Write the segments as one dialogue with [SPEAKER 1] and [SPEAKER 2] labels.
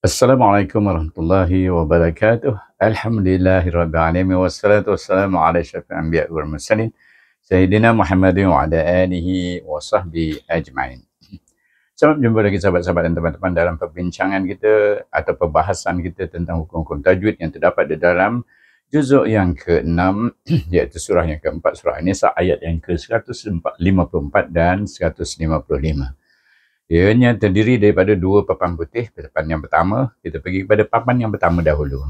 [SPEAKER 1] Assalamualaikum warahmatullahi wabarakatuh. Alhamdulillahirrahmanirrahim. Wassalatu wassalamu ala syafi'i anbiya wa mursalin. Sayyidina Muhammadin wa ala alihi wa sahbihi ajma'in. Selamat jumpa lagi sahabat-sahabat dan teman-teman dalam perbincangan kita atau perbahasan kita tentang hukum-hukum tajwid yang terdapat di dalam juzuk yang ke-6 iaitu surah yang ke-4 surah An-Nisa ayat yang ke-154 dan 155. Ianya terdiri daripada dua papan putih. Papan yang pertama, kita pergi kepada papan yang pertama dahulu.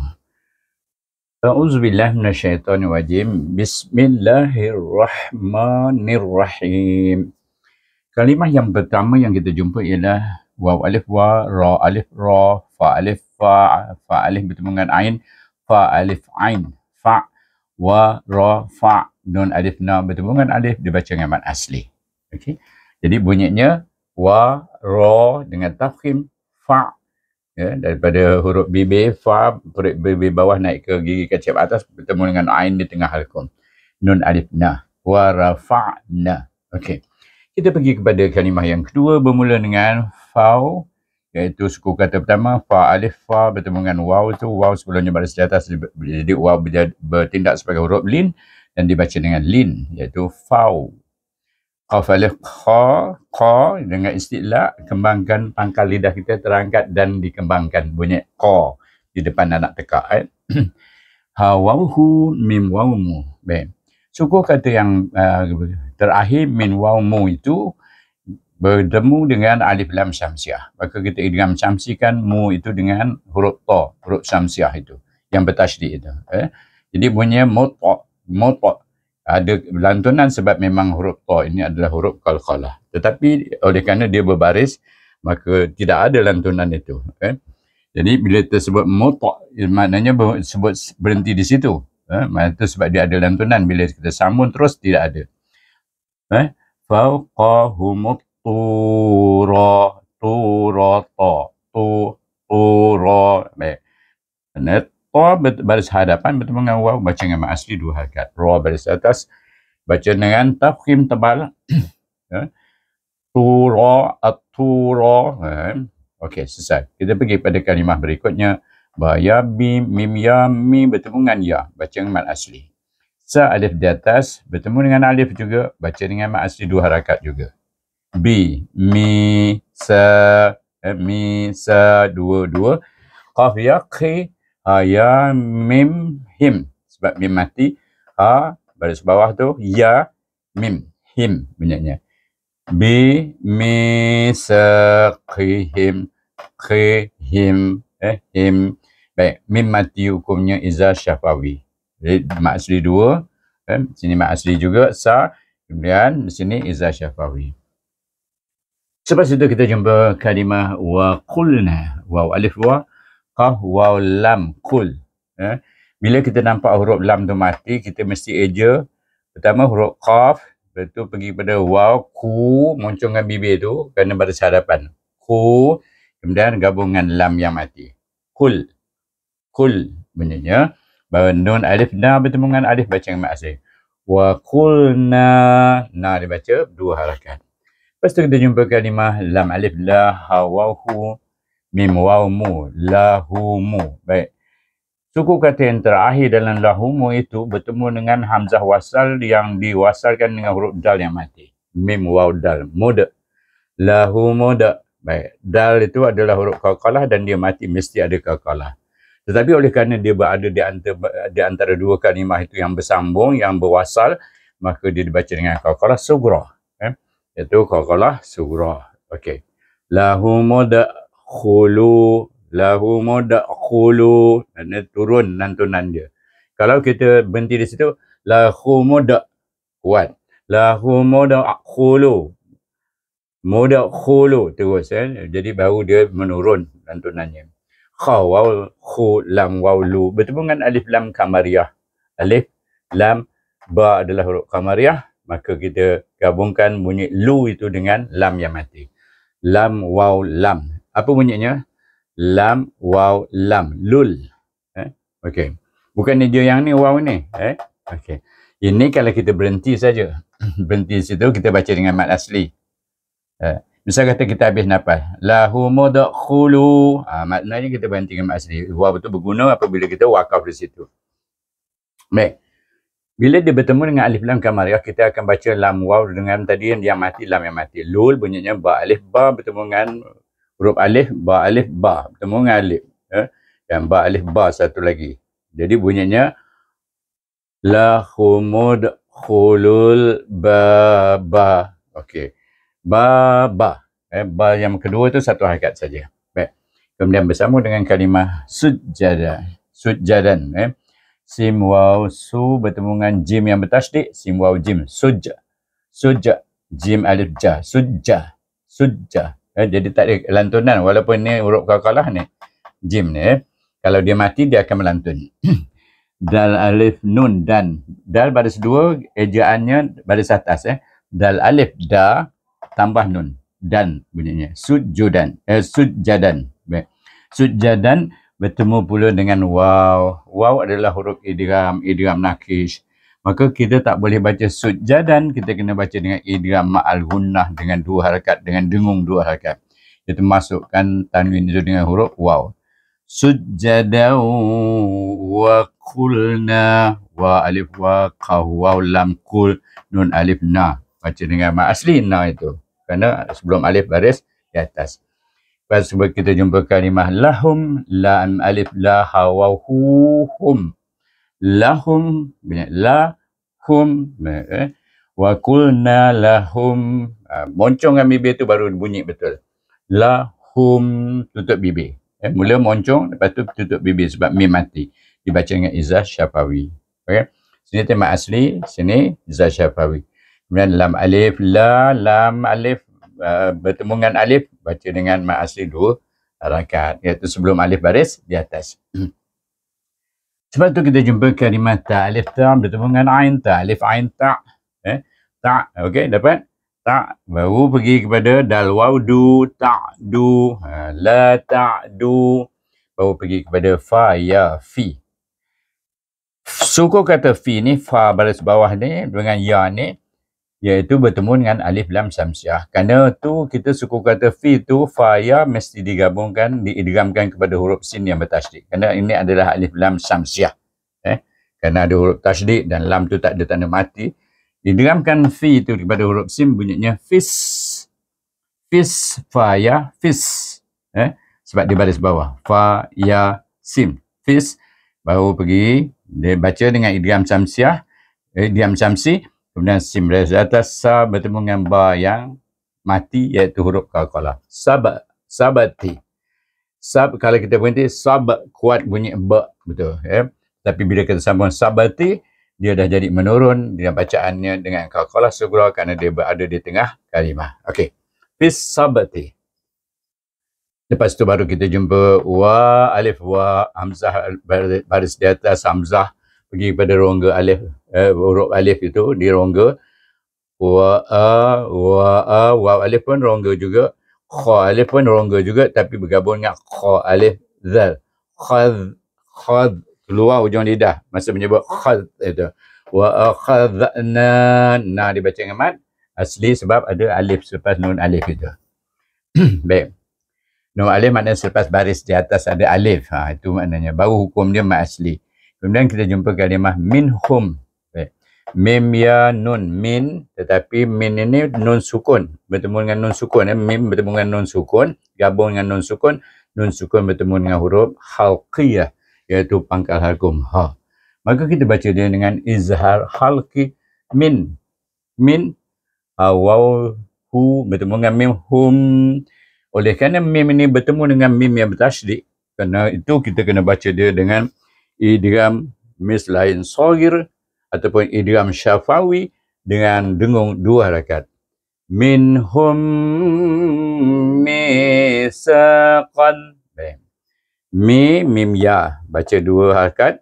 [SPEAKER 1] A'udzubillah minasyaitan wajim. Bismillahirrahmanirrahim. Kalimah yang pertama yang kita jumpa ialah wa alif wa, ra alif ra, fa alif fa, fa alif bertemu dengan ain, fa alif ain, fa wa ra fa, nun alif na bertemu dengan alif dibaca dengan mat asli. Okey. Jadi bunyinya wa ro dengan tafkhim fa ya daripada huruf bibi fa perut bibi bawah naik ke gigi kecil atas bertemu dengan ain di tengah halkum nun alif na wa rafa'na okey kita pergi kepada kalimah yang kedua bermula dengan fau iaitu suku kata pertama fa alif fa bertemu dengan waw tu waw sebelumnya baris di atas jadi waw bertindak sebagai huruf lin dan dibaca dengan lin iaitu fau Qaf alif kha, kha dengan istilah kembangkan pangkal lidah kita terangkat dan dikembangkan bunyi kha di depan anak tekak. Eh? ha wawhu mim wawmu. Baik. Suku kata yang uh, terakhir min wawmu itu berdemu dengan alif lam syamsiah. Maka kita idgham syamsikan mu itu dengan huruf ta, huruf syamsiah itu yang bertasydid itu. Eh? Jadi bunyinya mutq mutq ada lantunan sebab memang huruf ta ini adalah huruf qalqalah tetapi oleh kerana dia berbaris maka tidak ada lantunan itu eh? jadi bila tersebut mutak maknanya sebut berhenti di situ eh? maknanya itu sebab dia ada lantunan bila kita sambung terus tidak ada eh fauqahumut tura tura ta baris hadapan bertemu dengan waw baca dengan mak asli dua harikat. Ra baris atas baca dengan tafkhim tebal. ya. Tura atura. Ya. selesai. Kita pergi pada kalimah berikutnya. Baya bim, mim ya mi bertemu dengan ya. Baca dengan mak asli. Sa alif di atas bertemu dengan alif juga. Baca dengan mak asli dua harikat juga. B, mi, sa, eh, mi, sa, dua, dua. Qaf yaqi ha ya mim him sebab mim mati ha baris bawah tu ya mim him banyaknya. bi mi se qi him qi him eh him baik mim mati hukumnya izah syafawi jadi mak asli dua eh? sini mak asli juga sa kemudian di sini izah syafawi Selepas itu kita jumpa kalimah wa qulna wa alif wa qaf waw lam kul ya bila kita nampak huruf lam tu mati kita mesti eja pertama huruf qaf betul pergi pada waw ku moncongkan bibir tu kena baris hadapan ku kemudian gabungan lam yang mati kul kul bunyinya bahawa nun alif na bertemu dengan alif baca dengan mat asli wa kulna na dibaca dua harakat lepas tu kita jumpa kalimah lam alif la hawahu mim mu lahumu. Baik. Suku kata yang terakhir dalam lahumu itu bertemu dengan hamzah wasal yang diwasalkan dengan huruf dal yang mati. Mim waw dal. Muda. Lahumu da. Baik. Dal itu adalah huruf kakalah dan dia mati mesti ada kakalah. Tetapi oleh kerana dia berada di antara, di antara dua kalimah itu yang bersambung, yang berwasal, maka dia dibaca dengan kakalah sugrah. Eh? Itu kakalah sugrah. Okey. Lahumu da khulu lahu mudakhulu dan turun nantunan dia kalau kita berhenti di situ lahu mudak kuat lahu mudakhulu mudakhulu terus ya eh? jadi baru dia menurun nantunannya khawau khu lam lu bertemu dengan alif lam kamariah alif lam ba adalah huruf kamariah maka kita gabungkan bunyi lu itu dengan lam yang mati lam lam apa bunyinya? Lam, waw, lam, lul. Eh? Okey. Bukannya dia yang ni, waw ni. Eh? Okey. Ini kalau kita berhenti saja. berhenti di situ, kita baca dengan mat asli. Eh? Misal kata kita habis nafas. Lahu mudakhulu. Ha, maknanya kita berhenti dengan mat asli. Waw itu berguna apabila kita wakaf di situ. Baik. Bila dia bertemu dengan alif lam kamariah, ya, kita akan baca lam waw dengan tadi yang mati, lam yang mati. Lul bunyinya ba alif ba bertemu dengan huruf alif ba alif ba bertemu dengan alif ya dan ba alif ba satu lagi jadi bunyinya la khumud khulul baba okey baba eh ba yang kedua tu satu harakat saja baik kemudian bersama dengan kalimah sujada sujadan eh sim waw su bertemu dengan jim yang bertasydid sim waw jim suja suja jim alif ja suja suja Eh, jadi tak ada lantunan walaupun ni huruf kalah ni. Jim ni. Eh. Kalau dia mati dia akan melantun. dal alif nun dan dal baris dua ejaannya baris atas eh. Dal alif da tambah nun dan bunyinya sujudan eh sujadan. Sujadan bertemu pula dengan waw. Waw adalah huruf idgham, idgham nakish maka kita tak boleh baca sujadan kita kena baca dengan idgham ma'al gunnah dengan dua harakat dengan dengung dua harakat kita masukkan tanwin itu dengan huruf waw sujadau wa kulna wa alif wa qahwa lam kul nun alif na baca dengan mak asli na itu kerana sebelum alif baris di atas Lepas kita jumpa kalimah lahum lam alif la hawahu hum lahum banyak la eh wa qulna lahum ha, Moncong moncongkan bibir tu baru bunyi betul Lahum tutup bibir eh mula moncong lepas tu tutup bibir sebab mim mati dibaca dengan izah syafawi okey sini tema asli sini izah syafawi kemudian lam alif la lam alif uh, bertemu dengan alif baca dengan mak asli dua rakaat iaitu sebelum alif baris di atas Sebab tu kita jumpa kalimat ta'alif ta' bertemu dengan ain ta'alif ain ta' eh ta' okey dapat ta' baru pergi kepada dal waw du ta' du ha, la ta' du baru pergi kepada fa ya fi suku kata fi ni fa baris bawah ni dengan ya ni iaitu bertemu dengan alif lam samsiah. Kerana tu kita suku kata fi tu fa ya mesti digabungkan diidgamkan kepada huruf sin yang bertasydid. Kerana ini adalah alif lam samsiah. Eh. Kerana ada huruf tasydid dan lam tu tak ada tanda mati. Didengarkan fi itu kepada huruf sin bunyinya fis. Fis, fa, ya, fis. Eh? Sebab di baris bawah. Fa, ya, sim. Fis. Baru pergi. Dia baca dengan idiam samsiah. Eh, idiam samsi. Kemudian sim res atas sa bertemu dengan ba yang mati iaitu huruf kalkalah. sab Sabati. Sab kalau kita berhenti sab kuat bunyi ba betul ya. Yeah? Tapi bila kita sambung sabati dia dah jadi menurun dengan bacaannya dengan kalkalah segera kerana dia berada di tengah kalimah. Okey. Bis sabati. Lepas tu baru kita jumpa wa alif wa hamzah baris di atas hamzah pergi pada rongga alif eh, huruf alif itu di rongga wa a wa a wa alif pun rongga juga kha alif pun rongga juga tapi bergabung dengan kha alif zal khad khad keluar hujung lidah masa menyebut khad itu wa akhadna na dibaca dengan mat asli sebab ada alif selepas nun alif itu baik nun alif maknanya selepas baris di atas ada alif ha itu maknanya baru hukum dia mat asli Kemudian kita jumpa kalimah minhum. Mim ya nun min tetapi min ini nun sukun bertemu dengan nun sukun ya. mim bertemu dengan nun sukun gabung dengan nun sukun nun sukun bertemu dengan huruf halqiyah iaitu pangkal harkum ha maka kita baca dia dengan izhar halqi min min awal hu bertemu dengan mim hum oleh kerana mim ini bertemu dengan mim yang bertasydid kerana itu kita kena baca dia dengan idgham mislain lain ataupun idgham syafawi dengan dengung dua rakaat minhum misaqan mi mim ya baca dua harakat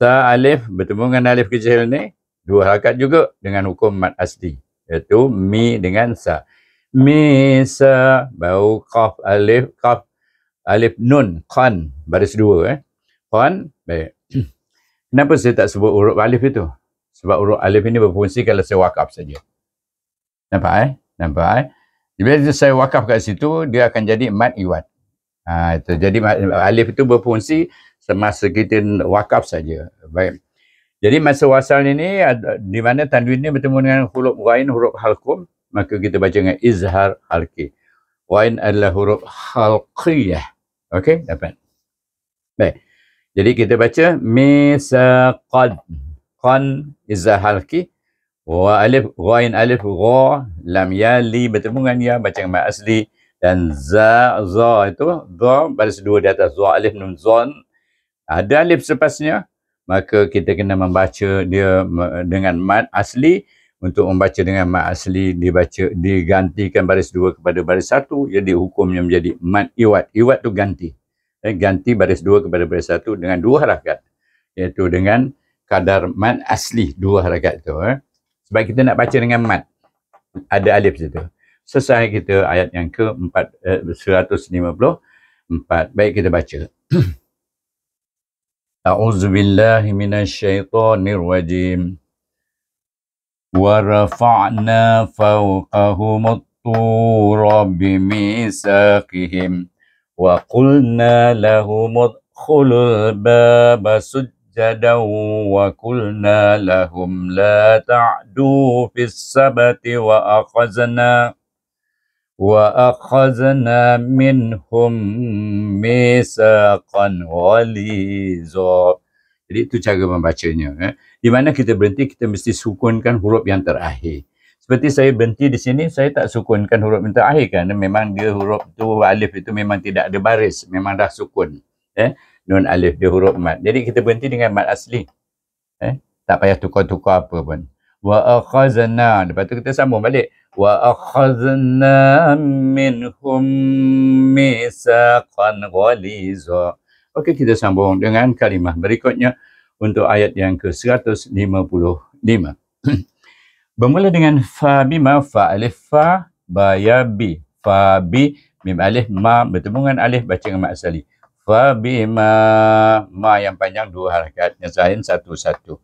[SPEAKER 1] ta alif bertemu dengan alif kecil ni dua harakat juga dengan hukum mat asli iaitu mi dengan sa mi sa bau qaf alif qaf alif nun qan baris dua eh Puan, baik. Kenapa saya tak sebut huruf alif itu? Sebab huruf alif ini berfungsi kalau saya wakaf saja. Nampak eh? Nampak eh? Bila saya wakaf kat situ, dia akan jadi mat iwat. Ha, itu. Jadi alif itu berfungsi semasa kita wakaf saja. Baik. Jadi masa wasal ini, di mana tanduin ini bertemu dengan huruf wain, huruf halkum, maka kita baca dengan izhar halki. Wain adalah huruf halqiyah. Okey, dapat. Baik. Jadi kita baca misaqad qan izahalki wa alif ghain alif gha lam ya li betul bukan ya baca gambar asli dan za za itu za baris dua di atas za alif nun zon ada alif selepasnya maka kita kena membaca dia dengan mat asli untuk membaca dengan mat asli dibaca digantikan baris dua kepada baris satu jadi hukumnya menjadi mat iwat iwat tu ganti eh, ganti baris dua kepada baris satu dengan dua harakat. Iaitu dengan kadar mat asli dua harakat itu. Eh. Sebab kita nak baca dengan mat. Ada alif situ. Selesai kita ayat yang ke eh, empat, eh, 154. Baik kita baca. أعوذ بالله من الشيطان الرجيم ورفعنا فوقهم الطور بميثاقهم وقلنا لهم ادخلوا الباب سجدا وقلنا لهم لا تعدوا wa السبت wa وأخذنا minhum ميثاقا غليظا Jadi itu cara membacanya. Eh. Di mana kita berhenti, kita mesti sukunkan huruf yang terakhir seperti saya berhenti di sini saya tak sukunkan huruf minta akhir kan. memang dia huruf tu alif itu memang tidak ada baris memang dah sukun eh nun alif dia huruf mat jadi kita berhenti dengan mat asli eh tak payah tukar-tukar apa pun wa akhazna lepas tu kita sambung balik wa akhazna minhum misaqan ghalizo okey kita sambung dengan kalimah berikutnya untuk ayat yang ke-155 Bermula dengan fa bi ma fa alif fa ba ya bi fa bi mim alif ma bertemu dengan alif baca dengan mak asali. Fa bi ma ma yang panjang dua harakat yang lain satu-satu.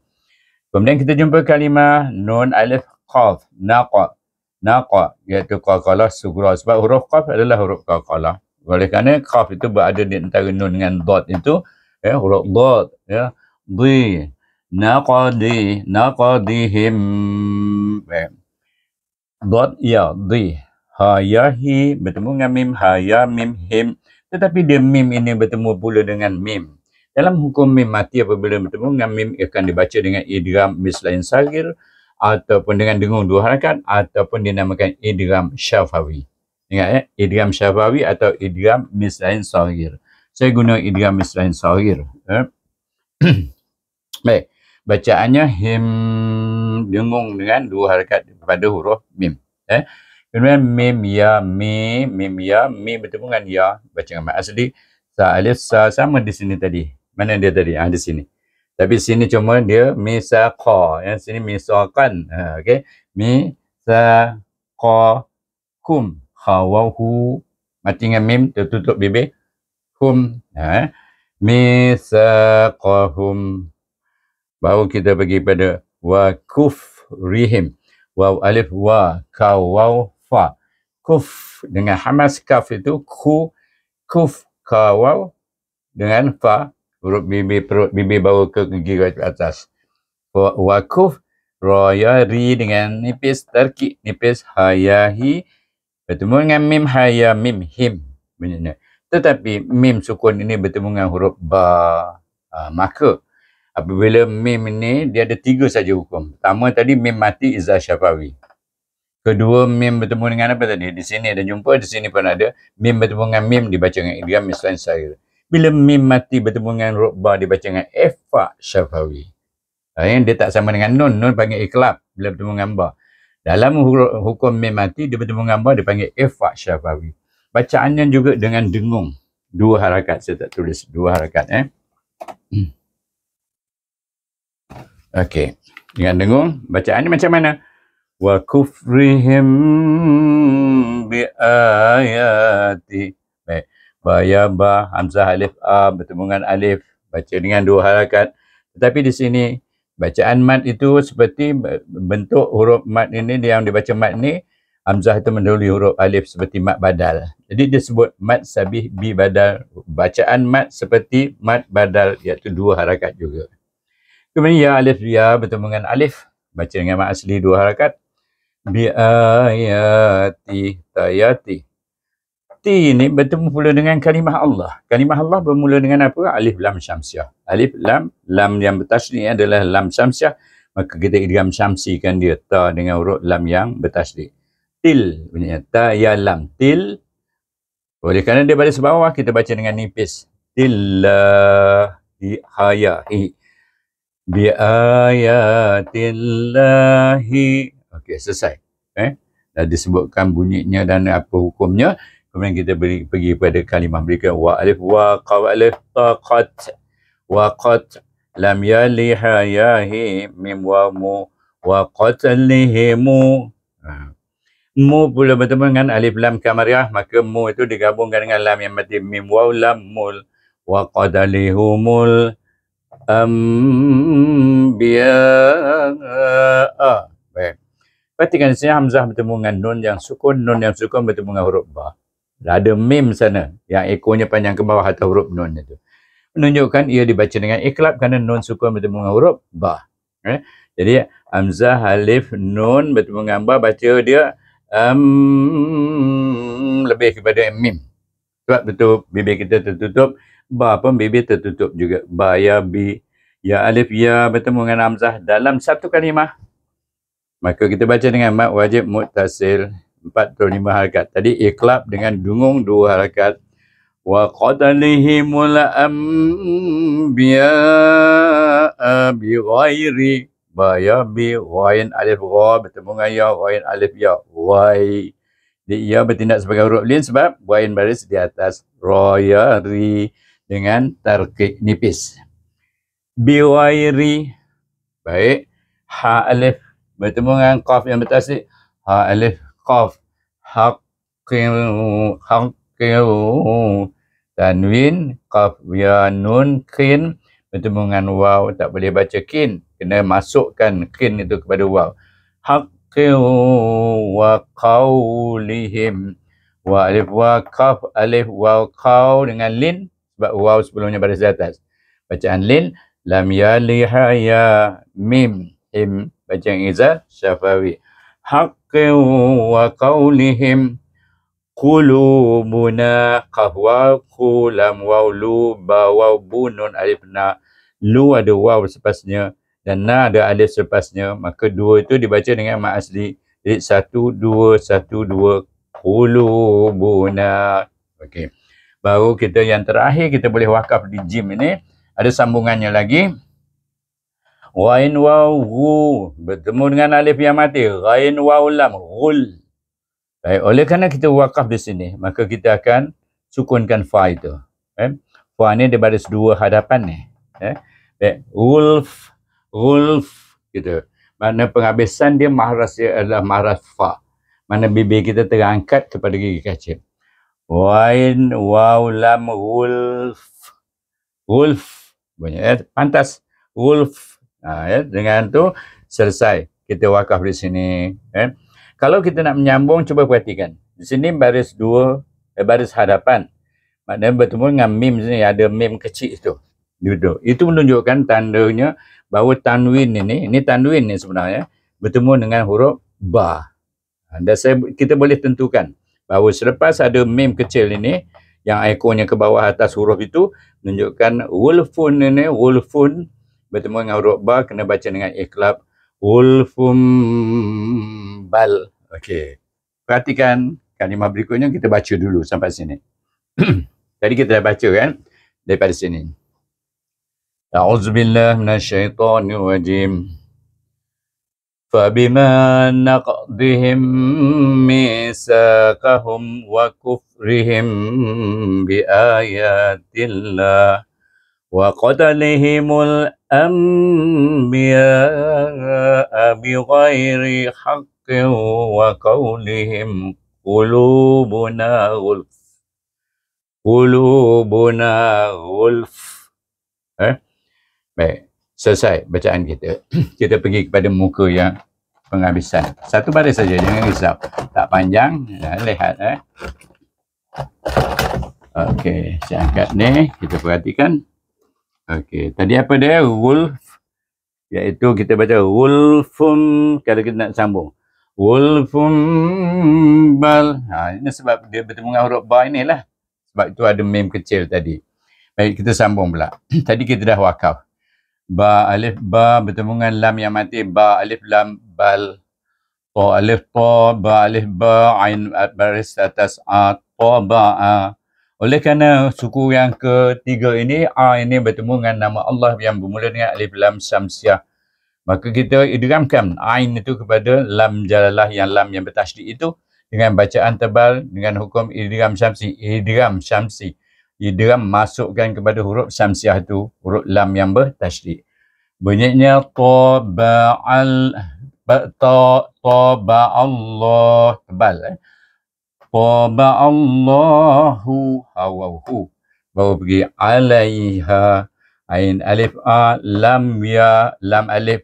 [SPEAKER 1] Kemudian kita jumpa kalimah nun alif qaf naqa naqa iaitu qaqala sugra sebab huruf qaf adalah huruf qaqala. Oleh kerana qaf itu berada di antara nun dengan dot itu ya huruf dot ya di naqadi naqadihim dot ya di hayahi bertemu dengan mim haya mim him tetapi dia mim ini bertemu pula dengan mim dalam hukum mim mati apabila bertemu dengan mim ia akan dibaca dengan idgham mislain sagir ataupun dengan dengung dua harakat ataupun dinamakan idgham syafawi ingat ya idgham syafawi atau idgham mislain sagir saya guna idgham mislain sagir eh? baik bacaannya him dengung dengan dua harakat pada huruf mim eh kemudian mim ya mi mim ya mi bertemu dengan ya bacaan mat asli sa alif sa sama di sini tadi mana dia tadi ah di sini tapi sini cuma dia misaqa yang eh, sini misaqan ha, okey mi sa qa kum khawahu mati dengan mim tertutup bibir kum ha eh? misaqahum baru kita pergi pada waquf rihim waw alif wa kaw waw fa kuf dengan hamas kaf itu ku kuf kawaw dengan fa huruf Mimi perut bibi bawa ke gigi ke atas waquf raya ri dengan nipis terki nipis hayahi bertemu dengan mim haya mim him benda tetapi mim sukun ini bertemu dengan huruf ba ha, maka apabila mim ini dia ada tiga saja hukum. Pertama tadi mim mati izah syafawi. Kedua mim bertemu dengan apa tadi? Di sini ada jumpa, di sini pun ada. Mim bertemu dengan mim dibaca dengan idiom misalnya saya. Bila mim mati bertemu dengan rukba dibaca dengan efa syafawi. Ha, yang dia tak sama dengan nun. Nun panggil ikhlab bila bertemu dengan ba. Dalam hukum mim mati dia bertemu dengan ba dipanggil efa syafawi. Bacaannya juga dengan dengung. Dua harakat saya tak tulis. Dua harakat eh. Hmm. Okey. Dengan dengung bacaan ni macam mana? Wa kufrihim bi ayati. Baik. Bayaba hamzah alif a bertemu dengan alif baca dengan dua harakat. Tetapi di sini bacaan mat itu seperti bentuk huruf mat ini yang dibaca mat ni hamzah itu mendahului huruf alif seperti mat badal. Jadi dia sebut mat sabih bi badal. Bacaan mat seperti mat badal iaitu dua harakat juga. Kemudian ya alif ya bertemu dengan alif baca dengan mak asli dua harakat bi ayati tayati ti ya, ini bertemu pula dengan kalimah Allah kalimah Allah bermula dengan apa alif lam syamsiah alif lam lam yang bertasydid adalah lam syamsiah maka kita idgham syamsikan dia ta dengan huruf lam yang bertasydid til bunyinya ta ya lam til oleh kerana dia baris bawah kita baca dengan nipis tilla di hayahi bi ayatillahi okey selesai eh dah disebutkan bunyinya dan apa hukumnya kemudian kita beri, pergi kepada kalimah berikan wa alif wa qaf alif taqat qat wa qat lam yali hayahi mim wa mu wa qatlihimu ha. mu pula bertemu dengan alif lam kamariah maka mu itu digabungkan dengan lam yang mati mim wa lam mul wa qadalihumul Ambiya'a. Baik. Perhatikan di Hamzah bertemu dengan Nun yang sukun. Nun yang sukun bertemu dengan huruf Ba. ada mim sana yang ekonya panjang ke bawah atau huruf Nun itu. Menunjukkan ia dibaca dengan ikhlab kerana Nun sukun bertemu dengan huruf Ba. Eh? Jadi Hamzah, Alif, Nun bertemu dengan Ba. Baca dia um, lebih kepada mim. Sebab betul bibir kita tertutup ba pembibit tertutup juga ba ya bi ya alif ya bertemu dengan hamzah dalam satu kalimah maka kita baca dengan mad wajib muttasil 45 harakat tadi iqlab dengan dungung dua harakat wa qadalihi mula anbiya bi ghairi ba ya bi ghain alif gha bertemu dengan ya ghain alif ya wai dia ia ya, bertindak sebagai huruf lin sebab ghain baris di atas ra ya ri dengan tarkik nipis. Biwairi. Baik. Ha alif. Bertemu dengan qaf yang bertasik. Ha alif qaf. Haqqiru. Tanwin. Qaf ya nun kin. Bertemu dengan waw. Tak boleh baca kin. Kena masukkan kin itu kepada waw. Haqqiru wa qawlihim. Wa alif wa qaf alif wa qaw dengan lin sebab waw sebelumnya baris atas. Bacaan lin lam yaliha ya mim im bacaan iza syafawi haqqin wa qawlihim qulubuna qahwa qulam waw lu ba wa bunun alif na lu ada waw selepasnya dan na ada alif selepasnya maka dua itu dibaca dengan mak asli jadi satu dua satu dua qulubuna okey baru kita yang terakhir kita boleh wakaf di gym ini ada sambungannya lagi Rain waw ru bertemu dengan alif yang mati Rain waw lam rul baik oleh kerana kita wakaf di sini maka kita akan sukunkan fa itu eh? fa ni dia baris dua hadapan ni eh? baik rulf rulf gitu makna penghabisan dia mahras dia adalah mahras fa mana bibir kita terangkat kepada gigi kacip Wain waw lam wulf. Wulf. Bunyi, eh? Pantas. Wulf. Ha, eh? Dengan tu selesai. Kita wakaf di sini. Eh? Kalau kita nak menyambung, cuba perhatikan. Di sini baris dua, eh, baris hadapan. Maknanya bertemu dengan mim sini. Ada mim kecil itu. Duduk. Itu menunjukkan tandanya bahawa tanwin ini, ini tanwin ini sebenarnya, bertemu dengan huruf ba. Dan saya, kita boleh tentukan bahawa selepas ada meme kecil ini yang ikonnya ke bawah atas huruf itu menunjukkan wulfun ini wulfun bertemu dengan huruf ba kena baca dengan ikhlab wulfum bal okey perhatikan kalimah berikutnya kita baca dulu sampai sini tadi kita dah baca kan daripada sini A'udzubillah minasyaitanirrajim. rajim فبما نقضهم ميثاقهم وكفرهم بآيات الله وقتلهم الأنبياء بغير حق وقولهم قلوبنا غلف قلوبنا غلف eh? selesai bacaan kita kita pergi kepada muka yang penghabisan satu baris saja jangan risau tak panjang ya, lihat eh okey saya angkat ni kita perhatikan okey tadi apa dia wolf iaitu kita baca wolfum kalau kita nak sambung wolfum bal ha ini sebab dia bertemu dengan huruf ba inilah sebab itu ada mem kecil tadi baik kita sambung pula tadi kita dah wakaf ba alif ba bertemu dengan lam yang mati ba alif lam bal to alif to ba alif ba ain baris atas a to ba a oleh kerana suku yang ketiga ini a ini bertemu dengan nama Allah yang bermula dengan alif lam syamsiah maka kita idramkan ain itu kepada lam jalalah yang lam yang bertasydid itu dengan bacaan tebal dengan hukum idram syamsi idram syamsi, syamsi idgham masukkan kepada huruf syamsiah tu huruf lam yang bertasydid bunyinya taba'al ta taba Allah tebal eh taba Allahu hawahu baru pergi alaiha ain alif a lam ya lam alif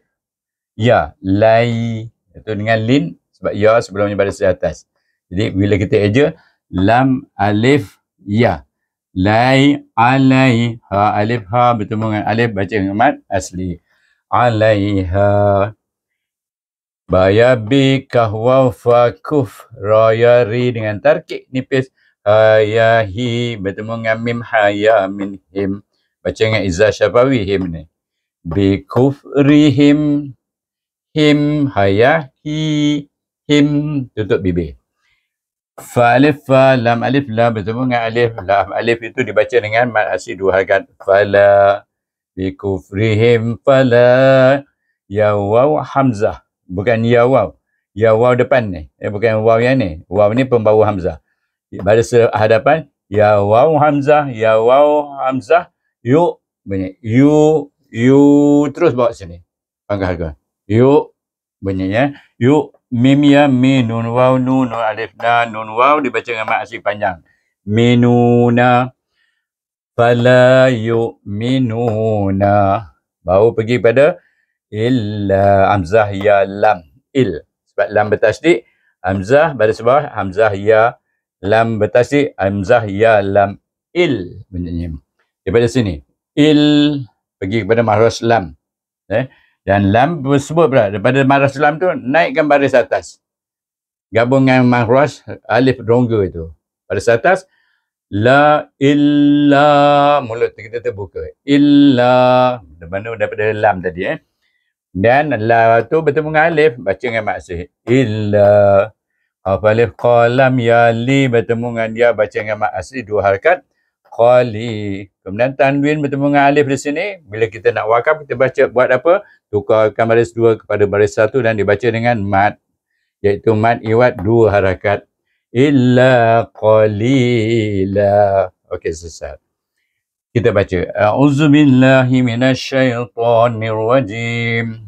[SPEAKER 1] ya lai itu dengan lin sebab ya sebelumnya pada di atas jadi bila kita eja lam alif ya Lai alaiha alif ha bertemu dengan alif baca dengan mat asli. Alaiha bayabi kahwa fakuf royari dengan tarkik nipis. Hayahi bertemu dengan mim haya min him. Baca dengan izah syafawi him ni. Bikuf rihim him hayahi him tutup bibir. Fa alif fa lam alif la bertemu dengan alif lam alif itu dibaca dengan mad asli dua harakat fala bi kufrihim fala ya waw hamzah bukan ya waw ya waw depan ni eh, bukan waw yang ni waw ni pembawa hamzah pada hadapan ya waw hamzah ya waw hamzah yu bunyi yu yu terus bawa sini pangkah harga yu bunyinya yu mim ya mi nun waw nu nun alif na nun waw dibaca dengan mat asli panjang minuna fala minuna baru pergi pada illa amzah ya lam il sebab lam bertasdik amzah pada sebab amzah ya lam bertasdik amzah ya lam il bunyinya daripada sini il pergi kepada mahras lam eh dan lam bersebut pula daripada maras sulam tu naikkan baris atas. Gabung dengan mahras alif rongga itu. Baris atas la illa mulut kita terbuka. Illa daripada, daripada lam tadi eh. Dan la tu bertemu dengan alif baca dengan maksih. Illa apa alif qalam yali bertemu dengan dia baca dengan maksih dua harkat Qali Kemudian tanwin bertemu dengan alif di sini. Bila kita nak wakaf, kita baca buat apa? Tukarkan baris dua kepada baris satu dan dibaca dengan mat. Iaitu mat iwat dua harakat. Illa qalila. Okey, sesat. Kita baca. A'udzubillahiminasyaitanirrajim.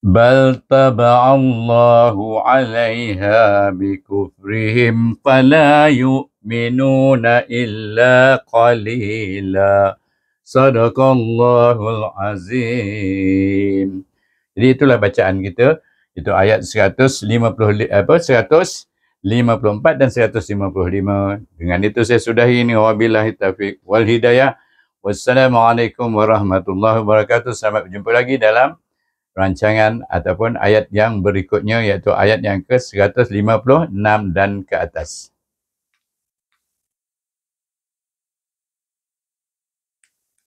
[SPEAKER 1] بل تبع الله عليها بكفرهم فلا يؤمنون إلا قليلا صدق الله العظيم Jadi itulah bacaan kita itu ayat 150 apa 154 dan 155 dengan itu saya sudahi ini wabillahi taufik wal hidayah wassalamualaikum warahmatullahi wabarakatuh Selamat berjumpa lagi dalam rancangan ataupun ayat yang berikutnya iaitu ayat yang ke-156 dan ke atas.